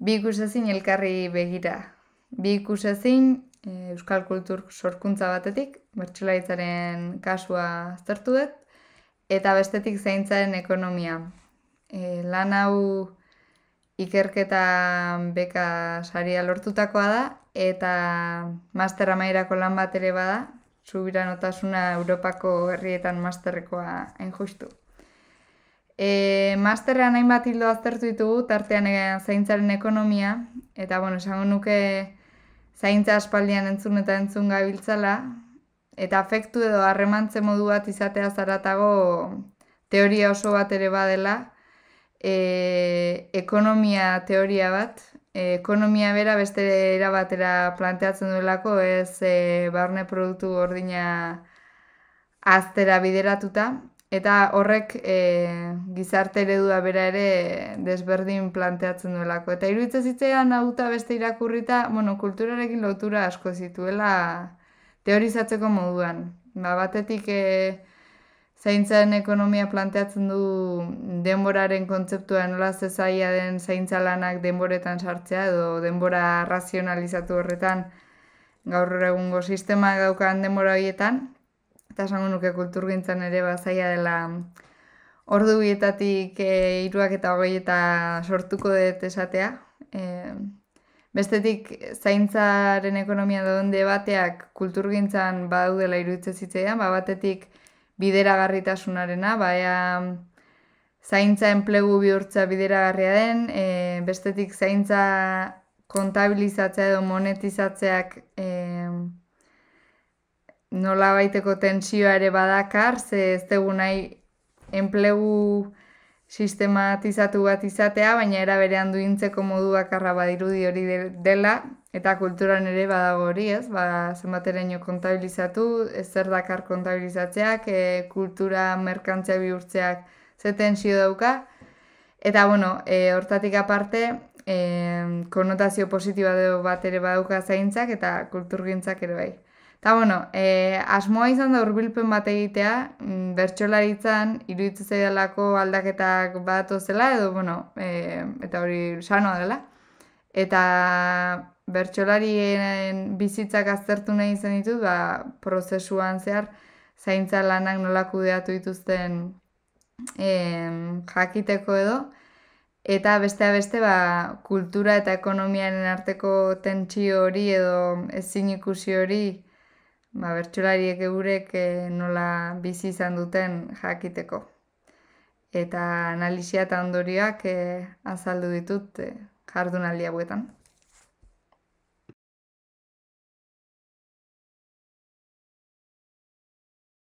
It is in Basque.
bi ikusezin elkarri begira. Bi ikusezin eh, euskal kultur sorkuntza batetik, bertsolaritzaren kasua aztertu dut, eta bestetik zeintzaren ekonomia. E, lan hau ikerketa beka saria lortutakoa da, eta master amairako lan bat ere bada, zubira notasuna Europako herrietan masterrekoa enjustu. E, masterrean hainbat hildo aztertu ditugu, tartean e, zaintzaren ekonomia, eta bueno, esango nuke zaintza aspaldian entzun eta entzun gabiltzala, eta afektu edo harremantze modu bat izatea zaratago teoria oso bat ere badela, e, ekonomia teoria bat, e, ekonomia bera beste erabatera planteatzen duelako, ez e, barne produktu gordina aztera bideratuta, Eta horrek e, gizarte eredua bera ere desberdin planteatzen duelako. Eta iruditza zitzean nauta beste irakurrita, bueno, kulturarekin lotura asko zituela teorizatzeko moduan. Ba, batetik e, zaintzaren ekonomia planteatzen du denboraren kontzeptua nola zezaia den zaintzalanak denboretan sartzea edo denbora razionalizatu horretan gaur egungo sistema gaukan denbora horietan eta nuke kultur gintzen ere bazaia dela ordu bietatik eh, iruak eta hogei eta sortuko dut esatea. E, bestetik, zaintzaren ekonomia da donde bateak kultur gintzen dela iruditzen zitzean, ba, batetik bideragarritasunarena, ba, ea, zaintza enplegu bihurtza bideragarria den, e, bestetik zaintza kontabilizatzea edo monetizatzeak eh, nola baiteko tensioa ere badakar, ze ez dugu nahi enplegu sistematizatu bat izatea, baina era berean duintzeko modu bakarra badirudi hori dela, eta kulturan ere badago hori, ez? Ba, zenbatereño kontabilizatu, ez zer dakar kontabilizatzeak, e, kultura merkantzia bihurtzeak ze tensio dauka. Eta, bueno, e, hortatik aparte, e, konotazio positiba bat ere badauka zaintzak, eta kulturgintzak ere bai. Eta bueno, e, asmoa izan da urbilpen bat egitea, mm, bertxolaritzan iruditza zeidalako aldaketak bat ozela, edo, bueno, e, eta hori sanoa dela. Eta bertxolarien bizitzak aztertu nahi izan ditu, ba, prozesuan zehar, zaintza lanak nolako deatu dituzten jakiteko edo. Eta beste beste ba, kultura eta ekonomiaren arteko tentsio hori edo ezin ikusi hori, ba, bertsolariek eurek eh, nola bizi izan duten jakiteko. Eta analisia eta ondoriak eh, azaldu ditut e, jardunaldi hauetan.